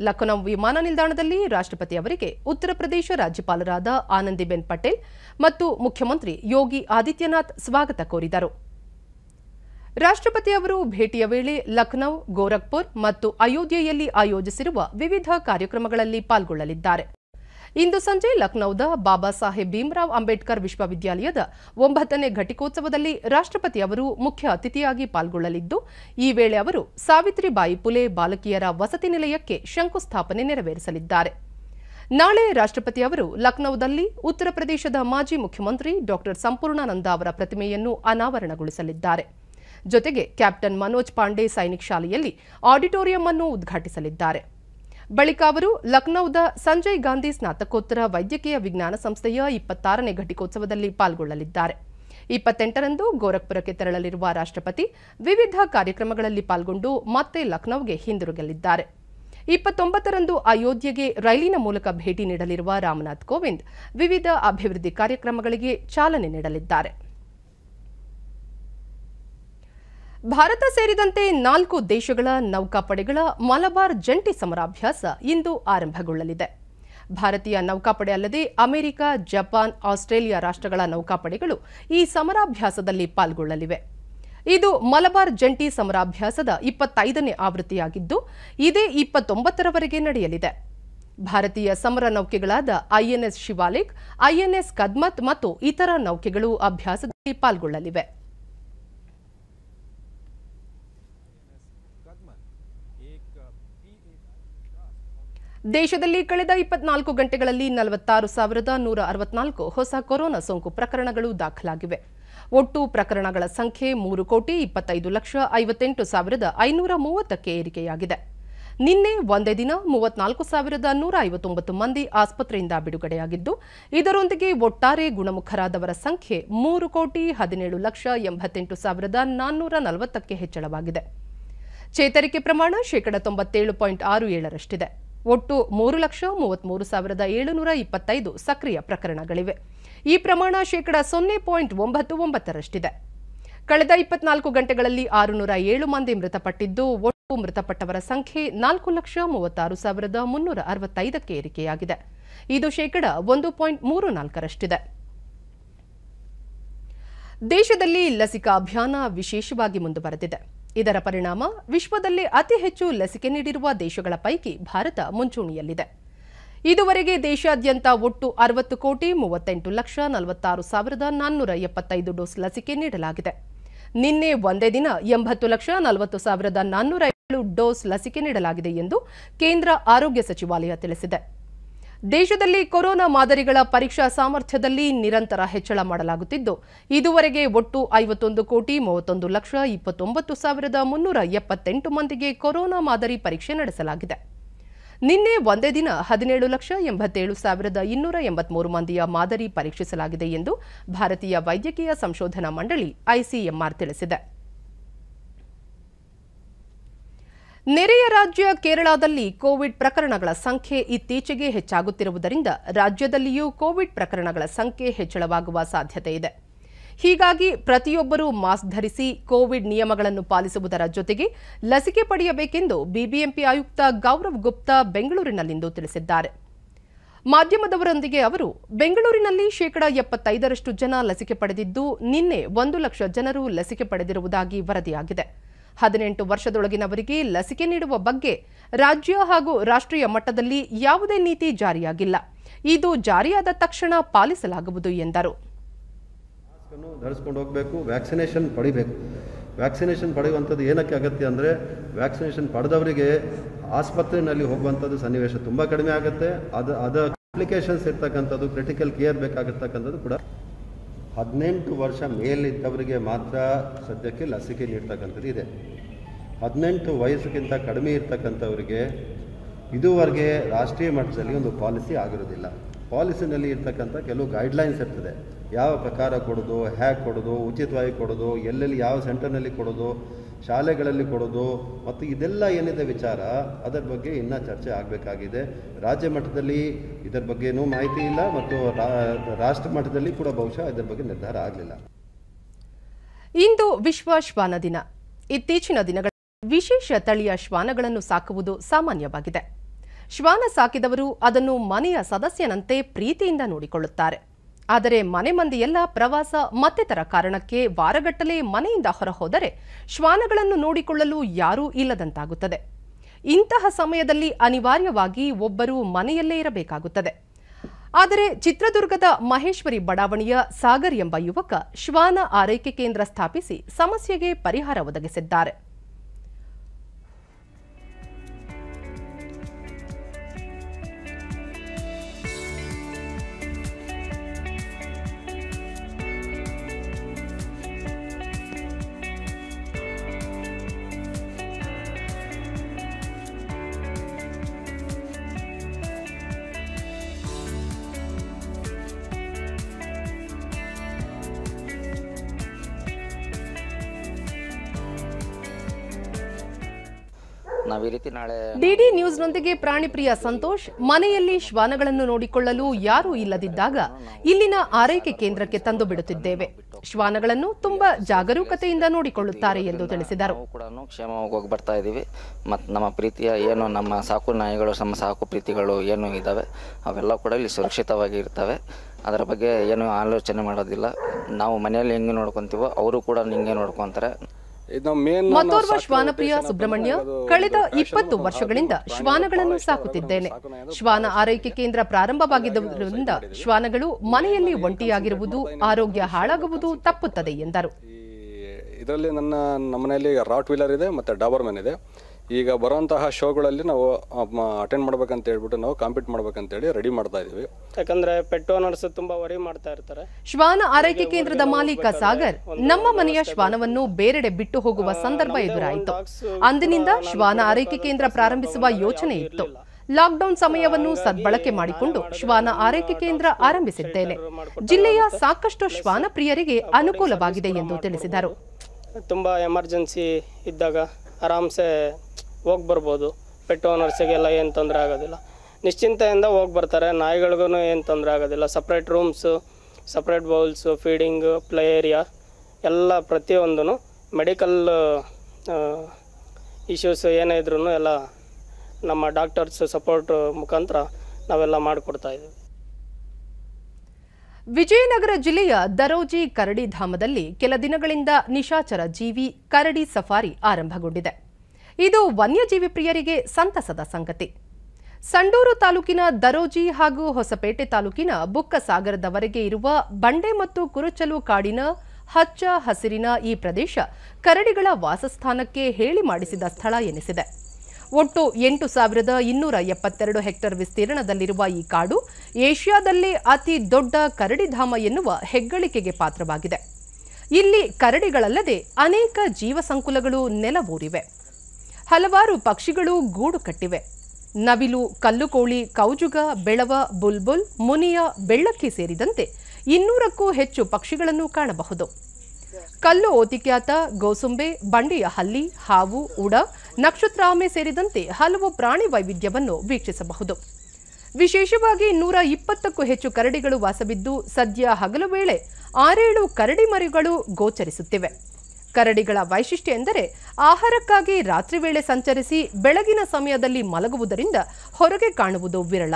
ಲಖನೌ ವಿಮಾನ ನಿಲ್ದಾಣದಲ್ಲಿ ರಾಷ್ಟ್ರಪತಿ ಅವರಿಗೆ ಉತ್ತರ ಪ್ರದೇಶ ರಾಜ್ಯಪಾಲರಾದ ಆನಂದಿಬೆನ್ ಪಟೇಲ್ ಮತ್ತು ಮುಖ್ಯಮಂತ್ರಿ ಯೋಗಿ ಆದಿತ್ಯನಾಥ್ ಸ್ವಾಗತ ಕೋರಿದರು ರಾಷ್ಟ್ರಪತಿ ಅವರು ಭೇಟಿಯ ವೇಳೆ ಲಖನೌ ಗೋರಖ್ಪುರ್ ಮತ್ತು ಅಯೋಧ್ಯೆಯಲ್ಲಿ ಆಯೋಜಿಸಿರುವ ವಿವಿಧ ಕಾರ್ಯಕ್ರಮಗಳಲ್ಲಿ ಪಾಲ್ಗೊಳ್ಳಲಿದ್ದಾರೆ ಇಂದು ಸಂಜೆ ಲಖನೌದ ಬಾಬಾ ಸಾಹೇಬ್ ಭೀಮರಾವ್ ಅಂಬೇಡ್ಕರ್ ವಿಶ್ವವಿದ್ಯಾಲಯದ ಒಂಬತ್ತನೇ ಘಟಿಕೋತ್ಸವದಲ್ಲಿ ರಾಷ್ಟ್ರಪತಿ ಅವರು ಮುಖ್ಯ ಅತಿಥಿಯಾಗಿ ಪಾಲ್ಗೊಳ್ಳಲಿದ್ದು ಈ ವೇಳೆ ಅವರು ಸಾವಿತ್ರಿಬಾಯಿ ಪುಲೆ ಬಾಲಕಿಯರ ವಸತಿ ನಿಲಯಕ್ಕೆ ಶಂಕುಸ್ಥಾಪನೆ ನೆರವೇರಿಸಲಿದ್ದಾರೆ ನಾಳೆ ರಾಷ್ಟ್ರಪತಿ ಅವರು ಲಖನೌದಲ್ಲಿ ಉತ್ತರ ಪ್ರದೇಶದ ಮಾಜಿ ಮುಖ್ಯಮಂತ್ರಿ ಡಾ ಸಂಪೂರ್ಣಾನಂದ ಅವರ ಪ್ರತಿಮೆಯನ್ನು ಅನಾವರಣಗೊಳಿಸಲಿದ್ದಾರೆ ಜೊತೆಗೆ ಕ್ಯಾಪ್ಟನ್ ಮನೋಜ್ ಪಾಂಡೆ ಸೈನಿಕ್ ಶಾಲೆಯಲ್ಲಿ ಆಡಿಟೋರಿಯಂ ಅನ್ನು ಉದ್ಘಾಟಿಸಲಿದ್ದಾರೆ ಬಳಿಕ ಅವರು ಲಖನೌದ ಸಂಜಯ್ ಗಾಂಧಿ ಸ್ನಾತಕೋತ್ತರ ವೈದ್ಯಕೀಯ ವಿಜ್ಞಾನ ಸಂಸ್ಥೆಯ ಇಪ್ಪತ್ತಾರನೇ ಘಟಿಕೋತ್ಸವದಲ್ಲಿ ಪಾಲ್ಗೊಳ್ಳಲಿದ್ದಾರೆ ಇಪ್ಪತ್ತೆಂಟರಂದು ಗೋರಖ್ಪುರಕ್ಕೆ ತೆರಳಲಿರುವ ರಾಷ್ಟ್ರಪತಿ ವಿವಿಧ ಕಾರ್ಯಕ್ರಮಗಳಲ್ಲಿ ಪಾಲ್ಗೊಂಡು ಮತ್ತೆ ಲಖನೌಗೆ ಹಿಂದಿರುಗಲಿದ್ದಾರೆ ಇಪ್ಪತ್ತೊಂಬತ್ತರಂದು ಅಯೋಧ್ಯೆಗೆ ರೈಲಿನ ಮೂಲಕ ಭೇಟಿ ನೀಡಲಿರುವ ರಾಮನಾಥ್ ಕೋವಿಂದ್ ವಿವಿಧ ಅಭಿವೃದ್ಧಿ ಕಾರ್ಯಕ್ರಮಗಳಿಗೆ ಚಾಲನೆ ನೀಡಲಿದ್ದಾರೆ ಭಾರತ ಸೇರಿದಂತೆ ನಾಲ್ಕು ದೇಶಗಳ ನೌಕಾಪಡೆಗಳ ಮಲಬಾರ್ ಜಂಟಿ ಸಮರಾಭ್ಯಾಸ ಇಂದು ಆರಂಭಗೊಳ್ಳಲಿದೆ ಭಾರತೀಯ ನೌಕಾಪಡೆ ಅಲ್ಲದೆ ಅಮೆರಿಕ ಜಪಾನ್ ಆಸ್ಟ್ರೇಲಿಯಾ ರಾಷ್ಟ್ರಗಳ ನೌಕಾಪಡೆಗಳು ಈ ಸಮರಾಭ್ಯಾಸದಲ್ಲಿ ಪಾಲ್ಗೊಳ್ಳಲಿವೆ ಇದು ಮಲಬಾರ್ ಜಂಟಿ ಸಮರಾಭ್ಯಾಸದ ಇಪ್ಪತ್ತೈದನೇ ಆವೃತ್ತಿಯಾಗಿದ್ದು ಇದೇ ಇಪ್ಪತ್ತೊಂಬತ್ತರವರೆಗೆ ನಡೆಯಲಿದೆ ಭಾರತೀಯ ಸಮರ ನೌಕೆಗಳಾದ ಐಎನ್ಎಸ್ ಶಿವಾಲಿಕ್ ಐಎನ್ಎಸ್ ಕದ್ಮತ್ ಮತ್ತು ಇತರ ನೌಕೆಗಳು ಅಭ್ಯಾಸದಲ್ಲಿ ಪಾಲ್ಗೊಳ್ಳಲಿವೆ ದೇಶದಲ್ಲಿ ಕಳೆದ ಇಪ್ಪತ್ನಾಲ್ಕು ಗಂಟೆಗಳಲ್ಲಿ ನಲವತ್ತಾರು ಸಾವಿರದ ನೂರ ಅರವತ್ನಾಲ್ಕು ಹೊಸ ಕೊರೋನಾ ಸೋಂಕು ಪ್ರಕರಣಗಳು ದಾಖಲಾಗಿವೆ ಒಟ್ಟು ಪ್ರಕರಣಗಳ ಸಂಖ್ಯೆ ಮೂರು ಕೋಟಿ ಇಪ್ಪತ್ತೈದು ಲಕ್ಷ ಐವತ್ತೆಂಟು ಸಾವಿರದ ಐನೂರ ಮೂವತ್ತಕ್ಕೆ ಏರಿಕೆಯಾಗಿದೆ ನಿನ್ನೆ ಒಂದೇ ದಿನ ಮೂವತ್ನಾಲ್ಕು ಸಾವಿರದ ನೂರ ಐವತ್ತೊಂಬತ್ತು ಮಂದಿ ಆಸ್ಪತ್ರೆಯಿಂದ ಬಿಡುಗಡೆಯಾಗಿದ್ದು ಇದರೊಂದಿಗೆ ಒಟ್ಟಾರೆ ಗುಣಮುಖರಾದವರ ಸಂಖ್ಯೆ ಮೂರು ಕೋಟಿ ಹದಿನೇಳು ಲಕ್ಷ ಎಂಬತ್ತೆಂಟು ಸಾವಿರದ ನಾನ್ನೂರ ನಲವತ್ತಕ್ಕೆ ಹೆಚ್ಚಳವಾಗಿದೆ ಚೇತರಿಕೆ ಪ್ರಮಾಣ ಶೇಕಡಾ ತೊಂಬತ್ತೇಳು ಪಾಯಿಂಟ್ ಆರು ಏಳರಷ್ಟಿದೆ ಒಟ್ಟು ಮೂರು ಲಕ್ಷ ಮೂವತ್ಮೂರು ಸಾವಿರದ ಏಳುನೂರ ಇಪ್ಪತ್ತೈದು ಸಕ್ರಿಯ ಪ್ರಕರಣಗಳಿವೆ ಈ ಪ್ರಮಾಣ ಶೇಕಡ ಸೊನ್ನೆ ಪಾಯಿಂಟ್ ಒಂಬತ್ತು ಒಂಬತ್ತರಷ್ಟಿದೆ ಕಳೆದ ಇಪ್ಪತ್ನಾಲ್ಕು ಗಂಟೆಗಳಲ್ಲಿ ಆರುನೂರ ಏಳು ಮಂದಿ ಮೃತಪಟ್ಟಿದ್ದು ಒಟ್ಟು ಮೃತಪಟ್ಟವರ ಸಂಖ್ಯೆ ನಾಲ್ಕು ಲಕ್ಷ ಮೂವತ್ತಾರು ಸಾವಿರದ ಮುನ್ನೂರ ಅರವತ್ತೈದಕ್ಕೆ ಏರಿಕೆಯಾಗಿದೆ ಇದು ಶೇಕಡ ಒಂದು ಪಾಯಿಂಟ್ ಮೂರು ನಾಲ್ಕರಷ್ಟಿದೆ ದೇಶದಲ್ಲಿ ಲಸಿಕಾ ಅಭಿಯಾನ ವಿಶೇಷವಾಗಿ ಮುಂದುವರೆದಿದೆ ಇದರ ಪರಿಣಾಮ ವಿಶ್ವದಲ್ಲಿ ಅತಿ ಹೆಚ್ಚು ಲಸಿಕೆ ನೀಡಿರುವ ದೇಶಗಳ ಪೈಕಿ ಭಾರತ ಮುಂಚೂಣಿಯಲ್ಲಿದೆ ಇದುವರೆಗೆ ದೇಶಾದ್ಯಂತ ಒಟ್ಟು ಅರವತ್ತು ಕೋಟಿ ಮೂವತ್ತೆಂಟು ಲಕ್ಷ ನಲವತ್ತಾರು ಸಾವಿರದ ನಾನ್ನೂರ ಎಪ್ಪತ್ತೈದು ಡೋಸ್ ಲಸಿಕೆ ನೀಡಲಾಗಿದೆ ನಿನ್ನೆ ಒಂದೇ ದಿನ ಎಂಬತ್ತು ಲಕ್ಷ ನಲವತ್ತು ಸಾವಿರದ ನಾನ್ನೂರ ಏಳು ಡೋಸ್ ಲಸಿಕೆ ನೀಡಲಾಗಿದೆ ಎಂದು ಕೇಂದ್ರ ಆರೋಗ್ಯ ಸಚಿವಾಲಯ ತಿಳಿಸಿದೆ ದೇಶದಲ್ಲಿ ಕೊರೋನಾ ಮಾದರಿಗಳ ಪರೀಕ್ಷಾ ಸಾಮರ್ಥ್ಯದಲ್ಲಿ ನಿರಂತರ ಹೆಚ್ಚಳ ಮಾಡಲಾಗುತ್ತಿದ್ದು ಇದುವರೆಗೆ ಒಟ್ಟು ಐವತ್ತೊಂದು ಕೋಟಿ ಮೂವತ್ತೊಂದು ಲಕ್ಷ ಇಪ್ಪತ್ತೊಂಬತ್ತು ಸಾವಿರದ ಮುನ್ನೂರ ಎಪ್ಪತ್ತೆಂಟು ಮಂದಿಗೆ ಕೊರೋನಾ ಮಾದರಿ ಪರೀಕ್ಷೆ ನಡೆಸಲಾಗಿದೆ ನಿನ್ನೆ ಒಂದೇ ದಿನ ಹದಿನೇಳು ಲಕ್ಷ ಎಂಬತ್ತೇಳು ಸಾವಿರದ ಇನ್ನೂರ ಎಂಬತ್ಮೂರು ಮಂದಿಯ ಮಾದರಿ ಪರೀಕ್ಷಿಸಲಾಗಿದೆ ಎಂದು ಭಾರತೀಯ ವೈದ್ಯಕೀಯ ಸಂಶೋಧನಾ ಮಂಡಳಿ ಐಸಿಎಂಆರ್ ತಿಳಿಸಿದೆ ನೆರೆಯ ರಾಜ್ಯ ಕೇರಳದಲ್ಲಿ ಕೋವಿಡ್ ಪ್ರಕರಣಗಳ ಸಂಖ್ಯೆ ಇತ್ತೀಚೆಗೆ ಹೆಚ್ಚಾಗುತ್ತಿರುವುದರಿಂದ ರಾಜ್ಯದಲ್ಲಿಯೂ ಕೋವಿಡ್ ಪ್ರಕರಣಗಳ ಸಂಖ್ಯೆ ಹೆಚ್ಚಳವಾಗುವ ಸಾಧ್ಯತೆ ಇದೆ ಹೀಗಾಗಿ ಪ್ರತಿಯೊಬ್ಬರೂ ಮಾಸ್ಕ್ ಧರಿಸಿ ಕೋವಿಡ್ ನಿಯಮಗಳನ್ನು ಪಾಲಿಸುವುದರ ಜೊತೆಗೆ ಲಸಿಕೆ ಪಡೆಯಬೇಕೆಂದು ಬಿಬಿಎಂಪಿ ಆಯುಕ್ತ ಗೌರವ್ ಗುಪ್ತಾ ಬೆಂಗಳೂರಿನಲ್ಲಿಂದು ತಿಳಿಸಿದ್ದಾರೆ ಮಾಧ್ಯಮದವರೊಂದಿಗೆ ಅವರು ಬೆಂಗಳೂರಿನಲ್ಲಿ ಶೇಕಡಾ ಎಪ್ಪತ್ತೈದರಷ್ಟು ಜನ ಲಸಿಕೆ ಪಡೆದಿದ್ದು ನಿನ್ನೆ ಒಂದು ಲಕ್ಷ ಜನರು ಲಸಿಕೆ ಪಡೆದಿರುವುದಾಗಿ ವರದಿಯಾಗಿದೆ ಹದಿನೆಂಟು ವರ್ಷದೊಳಗಿನವರಿಗೆ ಲಸಿಕೆ ನೀಡುವ ಬಗ್ಗೆ ರಾಜ್ಯ ಹಾಗೂ ರಾಷ್ಟ್ರೀಯ ಮಟ್ಟದಲ್ಲಿ ಯಾವುದೇ ನೀತಿ ಜಾರಿಯಾಗಿಲ್ಲ ಇದು ಜಾರಿಯಾದ ತಕ್ಷಣ ಪಾಲಿಸಲಾಗುವುದು ಎಂದರು ಧರಿಸ್ಕೊಂಡು ಹೋಗಬೇಕು ವ್ಯಾಕ್ಸಿನೇಷನ್ ಪಡಿಬೇಕು ವ್ಯಾಕ್ಸಿನೇಷನ್ ಪಡೆಯುವಂಥದ್ದು ಏನಕ್ಕೆ ಅಗತ್ಯ ಅಂದರೆ ವ್ಯಾಕ್ಸಿನೇಷನ್ ಪಡೆದವರಿಗೆ ಆಸ್ಪತ್ರೆಯಲ್ಲಿ ಹೋಗುವಂಥದ್ದು ಸನ್ನಿವೇಶ ತುಂಬ ಕಡಿಮೆ ಆಗುತ್ತೆ ಅದು ಅದ ಅಪ್ಲಿಕೇಶನ್ಸ್ ಇರ್ತಕ್ಕಂಥದ್ದು ಕ್ರಿಟಿಕಲ್ ಕೇರ್ ಬೇಕಾಗಿರ್ತಕ್ಕಂಥದ್ದು ಕೂಡ ಹದಿನೆಂಟು ವರ್ಷ ಮೇಲಿದ್ದವರಿಗೆ ಮಾತ್ರ ಸದ್ಯಕ್ಕೆ ಲಸಿಕೆ ನೀಡ್ತಕ್ಕಂಥದ್ದು ಇದೆ ಹದಿನೆಂಟು ವಯಸ್ಸಿಗಿಂತ ಕಡಿಮೆ ಇರ್ತಕ್ಕಂಥವ್ರಿಗೆ ಇದುವರೆಗೆ ರಾಷ್ಟ್ರೀಯ ಮಟ್ಟದಲ್ಲಿ ಒಂದು ಪಾಲಿಸಿ ಆಗಿರೋದಿಲ್ಲ ಪಾಲಿಸಿನಲ್ಲಿ ಇರ್ತಕ್ಕಂಥ ಕೆಲವು ಗೈಡ್ಲೈನ್ಸ್ ಇರ್ತದೆ ಯಾವ ಪ್ರಕಾರ ಕೊಡೋದು ಹೇಗೆ ಕೊಡೋದು ಉಚಿತವಾಗಿ ಕೊಡೋದು ಎಲ್ಲೆಲ್ಲಿ ಯಾವ ಸೆಂಟರ್ನಲ್ಲಿ ಕೊಡೋದು ಶಾಲೆಗಳಲ್ಲಿ ಕೊಡೋದು ಮತ್ತು ಇದೆಲ್ಲ ಏನಿದೆ ವಿಚಾರ ಅದರ ಬಗ್ಗೆ ಇನ್ನೂ ಚರ್ಚೆ ಆಗಬೇಕಾಗಿದೆ ರಾಜ್ಯ ಮಟ್ಟದಲ್ಲಿ ಇದರ ಬಗ್ಗೆನೂ ಮಾಹಿತಿ ಇಲ್ಲ ಮತ್ತು ರಾಷ್ಟ್ರ ಮಟ್ಟದಲ್ಲಿ ಕೂಡ ಬಹುಶಃ ಇದರ ಬಗ್ಗೆ ನಿರ್ಧಾರ ಆಗಲಿಲ್ಲ ಇಂದು ವಿಶ್ವ ಶ್ವಾನ ದಿನ ಇತ್ತೀಚಿನ ದಿನಗಳ ವಿಶೇಷ ತಳಿಯ ಶ್ವಾನಗಳನ್ನು ಸಾಕುವುದು ಸಾಮಾನ್ಯವಾಗಿದೆ ಶ್ವಾನ ಸಾಕಿದವರು ಅದನ್ನು ಮನೆಯ ಸದಸ್ಯನಂತೆ ಪ್ರೀತಿಯಿಂದ ನೋಡಿಕೊಳ್ಳುತ್ತಾರೆ ಆದರೆ ಮನೆ ಮಂದಿಯೆಲ್ಲ ಪ್ರವಾಸ ಮತ್ತಿತರ ಕಾರಣಕ್ಕೆ ವಾರಗಟ್ಟಲೆ ಮನೆಯಿಂದ ಹೊರಹೋದರೆ ಶ್ವಾನಗಳನ್ನು ನೋಡಿಕೊಳ್ಳಲು ಯಾರೂ ಇಲ್ಲದಂತಾಗುತ್ತದೆ ಇಂತಹ ಸಮಯದಲ್ಲಿ ಅನಿವಾರ್ಯವಾಗಿ ಒಬ್ಬರು ಮನೆಯಲ್ಲೇ ಇರಬೇಕಾಗುತ್ತದೆ ಆದರೆ ಚಿತ್ರದುರ್ಗದ ಮಹೇಶ್ವರಿ ಬಡಾವಣೆಯ ಸಾಗರ್ ಎಂಬ ಯುವಕ ಶ್ವಾನ ಆರೈಕೆ ಕೇಂದ್ರ ಸ್ಥಾಪಿಸಿ ಸಮಸ್ಯೆಗೆ ಪರಿಹಾರ ಒದಗಿಸಿದ್ದಾರೆ ಡಿ ರೀತಿ ನಾಳೆ ಡಿಡಿ ನ್ಯೂಸ್ನೊಂದಿಗೆ ಪ್ರಾಣಿಪ್ರಿಯ ಸಂತೋಷ್ ಮನೆಯಲ್ಲಿ ಶ್ವಾನಗಳನ್ನು ನೋಡಿಕೊಳ್ಳಲು ಯಾರೂ ಇಲ್ಲದಿದ್ದಾಗ ಇಲ್ಲಿನ ಆರೈಕೆ ಕೇಂದ್ರಕ್ಕೆ ತಂದು ಬಿಡುತ್ತಿದ್ದೇವೆ ಶ್ವಾನಗಳನ್ನು ತುಂಬಾ ಜಾಗರೂಕತೆಯಿಂದ ನೋಡಿಕೊಳ್ಳುತ್ತಾರೆ ಎಂದು ತಿಳಿಸಿದರು ಕೂಡ ಕ್ಷೇಮವಾಗಿ ಹೋಗಿ ಬರ್ತಾ ಇದ್ದೀವಿ ಮತ್ತು ನಮ್ಮ ಪ್ರೀತಿಯ ಏನು ನಮ್ಮ ಸಾಕು ನಾಯಿಗಳು ನಮ್ಮ ಸಾಕು ಪ್ರೀತಿಗಳು ಏನು ಇದ್ದಾವೆ ಅವೆಲ್ಲ ಕೂಡ ಇಲ್ಲಿ ಸುರಕ್ಷಿತವಾಗಿ ಇರ್ತವೆ ಅದರ ಬಗ್ಗೆ ಏನು ಆಲೋಚನೆ ಮಾಡೋದಿಲ್ಲ ನಾವು ಮನೆಯಲ್ಲಿ ಹೆಂಗೆ ನೋಡ್ಕೊತೀವೋ ಅವರು ಕೂಡ ನಿಂಗೆ ನೋಡ್ಕೊತಾರೆ ಮತ್ತೋರ್ವ ಶ್ವಾನಪ್ರಿಯ ಸುಬ್ರಹ್ಮಣ್ಯ ಕಳೆದ ಇಪ್ಪತ್ತು ವರ್ಷಗಳಿಂದ ಶ್ವಾನಗಳನ್ನು ಸಾಕುತ್ತಿದ್ದೇನೆ ಶ್ವಾನ ಆರೈಕೆ ಕೇಂದ್ರ ಪ್ರಾರಂಭವಾಗಿದ್ದರಿಂದ ಶ್ವಾನಗಳು ಮನೆಯಲ್ಲಿ ಒಂಟಿಯಾಗಿರುವುದು ಆರೋಗ್ಯ ಹಾಳಾಗುವುದು ತಪ್ಪುತ್ತದೆ ಎಂದರು ಇದರಲ್ಲಿ ನನ್ನ ನಮ್ಮನೆಯಲ್ಲಿ ರಾಟ್ ವೀಲರ್ ಇದೆ ಮತ್ತೆ ಡಾಬರ್ ಮ್ಯಾನ್ ಇದೆ ಈಗ ಬರುವಂತಹ ಶೋಗಳಲ್ಲಿ ನಾವು ಅಟೆಂಡ್ ಮಾಡ್ಬೇಕಂತ ಹೇಳ್ಬಿಟ್ಟು ನಾವು ಕಾಂಪೀಟ್ ಹೇಳಿ ರೆಡಿ ಮಾಡ್ತಾ ಇದೀವಿ ಯಾಕಂದ್ರೆ ಪೆಟ್ ಓನರ್ಸ್ ತುಂಬಾ ವರಿ ಮಾಡ್ತಾ ಇರ್ತಾರೆ ಶ್ವಾನ ಆರೈಕೆ ಕೇಂದ್ರದ ಮಾಲೀಕ ಸಾಗರ್ ನಮ್ಮ ಮನೆಯ ಶ್ವಾನವನ್ನು ಬೇರೆಡೆ ಬಿಟ್ಟು ಹೋಗುವ ಸಂದರ್ಭ ಎದುರಾಯಿತು ಅಂದಿನಿಂದ ಶ್ವಾನ ಆರೈಕೆ ಕೇಂದ್ರ ಪ್ರಾರಂಭಿಸುವ ಯೋಚನೆ ಇತ್ತು ಲಾಕ್ಡೌನ್ ಸಮಯವನ್ನು ಸದ್ಬಳಕೆ ಮಾಡಿಕೊಂಡು ಶ್ವಾನ ಆರೈಕೆ ಕೇಂದ್ರ ಆರಂಭಿಸಿದ್ದೇನೆ ಜಿಲ್ಲೆಯ ಸಾಕಷ್ಟು ಶ್ವಾನ ಪ್ರಿಯರಿಗೆ ಅನುಕೂಲವಾಗಿದೆ ಎಂದು ತಿಳಿಸಿದರು ತುಂಬಾ ಎಮರ್ಜೆನ್ಸಿ ಇದ್ದಾಗ ಆರಾಮ್ಸೆ ಹೋಗಿ ಬರ್ಬೋದು ಪೆಟ್ ಓನರ್ಸಿಗೆಲ್ಲ ಏನು ತೊಂದರೆ ಆಗೋದಿಲ್ಲ ನಿಶ್ಚಿಂತೆಯಿಂದ ಹೋಗಿ ಬರ್ತಾರೆ ನಾಯಿಗಳಿಗೂ ಏನು ತೊಂದರೆ ಆಗೋದಿಲ್ಲ separate rooms separate bowls feeding play area ಎಲ್ಲ ಪ್ರತಿಯೊಂದೂ ಮೆಡಿಕಲ್ ಇಶ್ಯೂಸ್ ಏನೇ ಇದ್ರೂ ಎಲ್ಲ ನಮ್ಮ ಡಾಕ್ಟರ್ಸ್ ಸಪೋರ್ಟ್ ಮುಖಾಂತರ ನಾವೆಲ್ಲ ಮಾಡಿಕೊಡ್ತಾ ಇದ್ದೀವಿ ವಿಜಯನಗರ ಜಿಲ್ಲೆಯ ದರೋಜಿ ಕರಡಿ ಧಾಮದಲ್ಲಿ ಕೆಲ ದಿನಗಳಿಂದ ನಿಶಾಚರ ಜೀವಿ ಕರಡಿ ಸಫಾರಿ ಆರಂಭಗೊಂಡಿದೆ ಇದು ವನ್ಯಜೀವಿ ಪ್ರಿಯರಿಗೆ ಸಂತಸದ ಸಂಗತಿ ಸಂಡೂರು ತಾಲೂಕಿನ ದರೋಜಿ ಹಾಗೂ ಹೊಸಪೇಟೆ ತಾಲೂಕಿನ ಬುಕ್ಕಸಾಗರದವರೆಗೆ ಇರುವ ಬಂಡೆ ಮತ್ತು ಕುರುಚಲು ಕಾಡಿನ ಹಚ್ಚ ಹಸಿರಿನ ಈ ಪ್ರದೇಶ ಕರಡಿಗಳ ವಾಸಸ್ಥಾನಕ್ಕೆ ಹೇಳಿ ಮಾಡಿಸಿದ ಸ್ಥಳ ಎನಿಸಿದೆ ಒಟ್ಟು ಎಂಟು ಸಾವಿರದ ಇನ್ನೂರ ಎಪ್ಪತ್ತೆರಡು ಹೆಕ್ಟೇರ್ ವಿಸ್ತೀರ್ಣದಲ್ಲಿರುವ ಈ ಕಾಡು ಏಷ್ಯಾದಲ್ಲೇ ಅತಿ ದೊಡ್ಡ ಕರಡಿಧಾಮ ಎನ್ನುವ ಹೆಗ್ಗಳಿಕೆಗೆ ಪಾತ್ರವಾಗಿದೆ ಇಲ್ಲಿ ಕರಡಿಗಳಲ್ಲದೆ ಅನೇಕ ಜೀವಸಂಕುಲಗಳು ನೆಲವೂರಿವೆ ಹಲವಾರು ಪಕ್ಷಿಗಳು ಗೂಡು ಕಟ್ಟಿವೆ ನವಿಲು ಕಲ್ಲುಕೋಳಿ ಕೌಜುಗ ಬೆಳವ ಬುಲ್ಬುಲ್ ಮುನಿಯ ಬೆಳ್ಳಕ್ಕಿ ಸೇರಿದಂತೆ ಇನ್ನೂರಕ್ಕೂ ಹೆಚ್ಚು ಪಕ್ಷಿಗಳನ್ನು ಕಾಣಬಹುದು ಕಲ್ಲು ಓತಿಖ್ಯಾತ ಗೋಸುಂಬೆ ಬಂಡಿಯ ಹಲ್ಲಿ ಹಾವು ಉಡ ನಕ್ಷತ್ರಾಮೆ ಸೇರಿದಂತೆ ಹಲವು ಪ್ರಾಣಿ ವೈವಿಧ್ಯವನ್ನು ವೀಕ್ಷಿಸಬಹುದು ವಿಶೇಷವಾಗಿ ನೂರ ಇಪ್ಪತ್ತಕ್ಕೂ ಹೆಚ್ಚು ಕರಡಿಗಳು ವಾಸವಿದ್ದು ಸದ್ಯ ಹಗಲು ವೇಳೆ ಆರೇಳು ಕರಡಿ ಮರಿಗಳು ಗೋಚರಿಸುತ್ತಿವೆ ಕರಡಿಗಳ ವೈಶಿಷ್ಟ್ಯ ಎಂದರೆ ಆಹಾರಕ್ಕಾಗಿ ರಾತ್ರಿ ವೇಳೆ ಸಂಚರಿಸಿ ಬೆಳಗಿನ ಸಮಯದಲ್ಲಿ ಮಲಗುವುದರಿಂದ ಹೊರಗೆ ಕಾಣುವುದು ವಿರಳ